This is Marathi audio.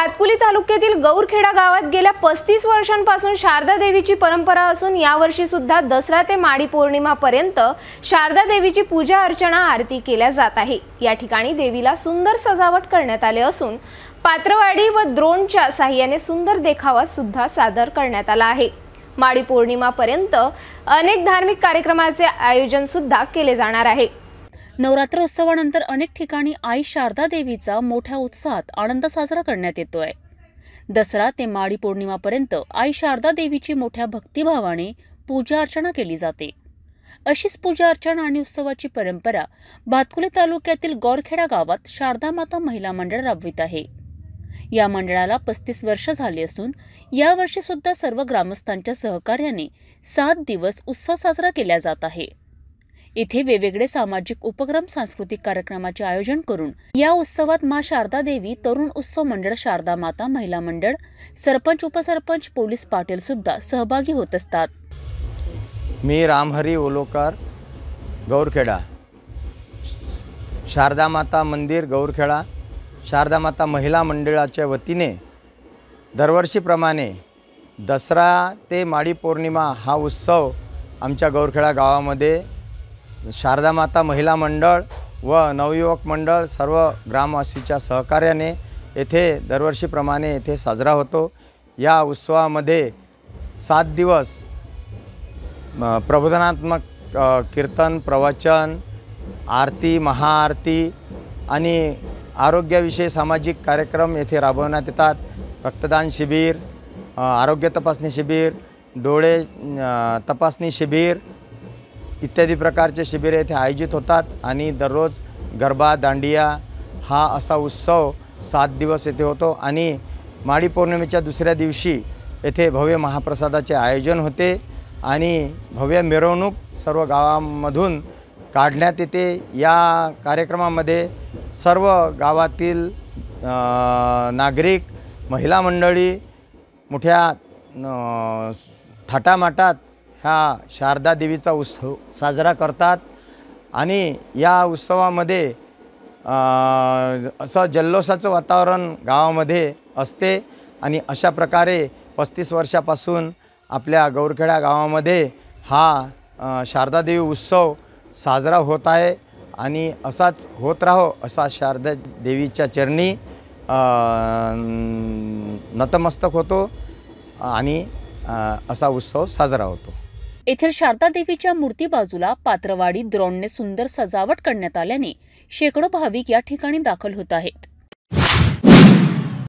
भातकुली तालुक्यातील गौरखेडा गावात गेल्या पस्तीस वर्षांपासून शारदा देवीची परंपरा असून यावर्षी सुद्धा दसरा ते माडी पौर्णिमापर्यंत शारदा देवीची पूजा अर्चना आरती केल्या जात आहे या ठिकाणी देवीला सुंदर सजावट करण्यात आले असून पात्रवाडी व द्रोणच्या साह्याने सुंदर देखावा सुद्धा सादर करण्यात आला आहे माडी पौर्णिमापर्यंत अनेक धार्मिक कार्यक्रमाचे आयोजन सुद्धा केले जाणार आहे नवरात्र उत्सवानंतर अनेक ठिकाणी आई शारदा देवीचा मोठ्या उत्साहात आनंद साजरा करण्यात येतोय दसरा ते माळी पौर्णिमापर्यंत आई शारदा देवीची मोठ्या भक्तिभावाने पूजा अर्चना केली जाते अशीच पूजा अर्चना आणि उत्सवाची परंपरा भातकुले तालुक्यातील गौरखेडा गावात शारदा माता महिला मंडळ राबवित आहे या मंडळाला पस्तीस वर्ष झाली असून यावर्षी सुद्धा सर्व ग्रामस्थांच्या सहकार्याने सात दिवस उत्सव साजरा केला जात आहे इथे वेगवेगळे सामाजिक उपक्रम सांस्कृतिक कार्यक्रमाचे आयोजन करून या उत्सवात मा शारदा देवी तरुण उत्सव मंडळ शारदा माता महिला मंडळ सरपंच उपसरपंच पोलीस पाटील सुद्धा सहभागी होत असतात मी रामहरी ओलोकर गौरखेडा शारदा माता मंदिर गौरखेडा शारदा माता महिला मंडळाच्या वतीने दरवर्षीप्रमाणे दसरा ते माळी पौर्णिमा हा उत्सव आमच्या गौरखेडा गावामध्ये शारदा माता महिला मंडळ व नवयुवक मंडळ सर्व ग्रामवासीच्या सहकार्याने येथे दरवर्षीप्रमाणे येथे साजरा होतो या उत्सवामध्ये सात दिवस प्रबोधनात्मक कीर्तन प्रवचन आरती महाआरती आणि आरोग्याविषयी सामाजिक कार्यक्रम येथे राबवण्यात येतात रक्तदान शिबिर आरोग्य तपासणी शिबिर डोळे तपासणी शिबिर इत्यादी प्रकारचे शिबिरे येथे आयोजित होतात आणि दररोज गरबा दांडिया हा असा उत्सव सात दिवस येथे होतो आणि माळी पौर्णिमेच्या दुसऱ्या दिवशी येथे भव्य महाप्रसादाचे आयोजन होते आणि भव्य मिरवणूक सर्व गावांमधून काढण्यात येते या कार्यक्रमामध्ये सर्व गावातील नागरिक महिला मंडळी मोठ्या थाटामाटात ह्या शारदा देवीचा उत्सव साजरा करतात आणि या उत्सवामध्ये असं जल्लोषाचं वातावरण गावामध्ये असते आणि अशा प्रकारे पस्तीस वर्षापासून आपल्या गौरखेडा गावामध्ये हा शारदादेवी उत्सव साजरा होत आहे आणि असाच होत राहो असा शारदा देवीच्या चरणी नतमस्तक होतो आणि असा उत्सव साजरा होतो येथील शारदा देवीच्या मूर्ती बाजूला पात्रवाडी द्रोणने सुंदर सजावट करण्यात आल्याने शेकडो भाविक या ठिकाणी दाखल होत आहेत